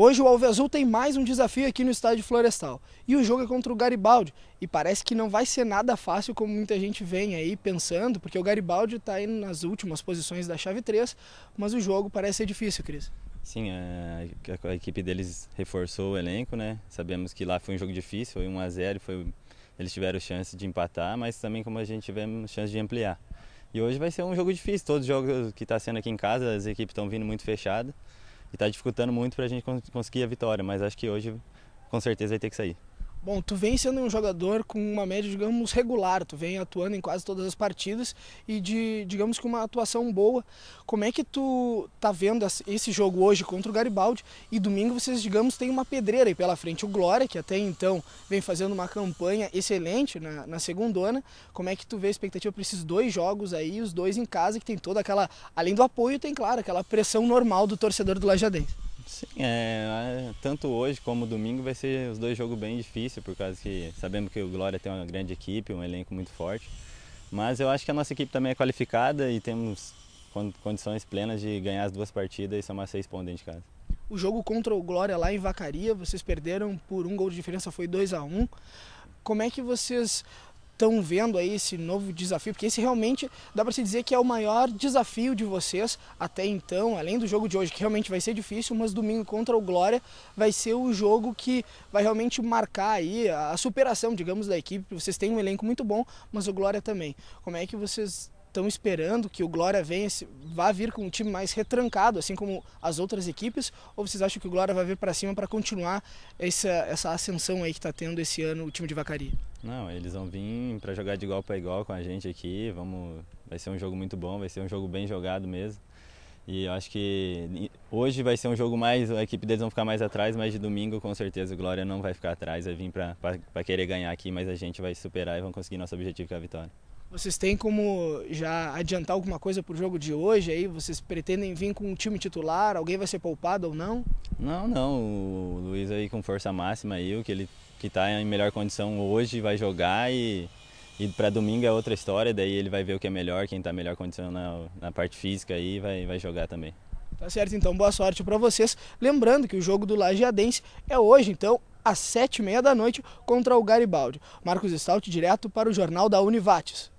Hoje o Alvesul tem mais um desafio aqui no estádio Florestal. E o jogo é contra o Garibaldi. E parece que não vai ser nada fácil como muita gente vem aí pensando, porque o Garibaldi está aí nas últimas posições da chave 3, mas o jogo parece ser difícil, Cris. Sim, a, a, a equipe deles reforçou o elenco, né? Sabemos que lá foi um jogo difícil, foi 1 a 0 foi, eles tiveram chance de empatar, mas também como a gente tivemos chance de ampliar. E hoje vai ser um jogo difícil, todos os jogos que está sendo aqui em casa, as equipes estão vindo muito fechadas e está dificultando muito para a gente conseguir a vitória, mas acho que hoje com certeza vai ter que sair. Bom, tu vem sendo um jogador com uma média, digamos, regular, tu vem atuando em quase todas as partidas e de, digamos, com uma atuação boa. Como é que tu tá vendo esse jogo hoje contra o Garibaldi e domingo vocês, digamos, têm uma pedreira aí pela frente. O Glória, que até então vem fazendo uma campanha excelente na, na segundona, como é que tu vê a expectativa para esses dois jogos aí, os dois em casa, que tem toda aquela, além do apoio, tem, claro, aquela pressão normal do torcedor do Lajadense? Sim, é, é, tanto hoje como domingo vai ser os dois jogos bem difíceis, por causa que sabemos que o Glória tem uma grande equipe, um elenco muito forte. Mas eu acho que a nossa equipe também é qualificada e temos condições plenas de ganhar as duas partidas e somar seis pontos dentro de casa. O jogo contra o Glória lá em Vacaria, vocês perderam por um gol de diferença, foi 2 a 1 um. Como é que vocês estão vendo aí esse novo desafio? Porque esse realmente dá para se dizer que é o maior desafio de vocês até então, além do jogo de hoje, que realmente vai ser difícil, mas domingo contra o Glória vai ser o jogo que vai realmente marcar aí a superação, digamos, da equipe. Vocês têm um elenco muito bom, mas o Glória também. Como é que vocês estão esperando que o Glória venha, vá vir com um time mais retrancado, assim como as outras equipes? Ou vocês acham que o Glória vai vir para cima para continuar essa, essa ascensão aí que está tendo esse ano o time de Vacaria? Não, eles vão vir para jogar de igual para igual com a gente aqui. Vamos, vai ser um jogo muito bom, vai ser um jogo bem jogado mesmo. E eu acho que hoje vai ser um jogo mais. A equipe deles vão ficar mais atrás, mas de domingo com certeza o Glória não vai ficar atrás. Vai vir para querer ganhar aqui, mas a gente vai superar e vamos conseguir nosso objetivo que é a vitória. Vocês têm como já adiantar alguma coisa para o jogo de hoje aí? Vocês pretendem vir com um time titular? Alguém vai ser poupado ou não? Não, não. O Luiz aí com força máxima aí, o que ele que está em melhor condição hoje vai jogar e, e para domingo é outra história. Daí ele vai ver o que é melhor, quem está melhor condição na, na parte física aí vai, vai jogar também. Tá certo, então boa sorte para vocês. Lembrando que o jogo do Lajeadense é hoje, então às sete e meia da noite contra o Garibaldi. Marcos Stout direto para o Jornal da Univates.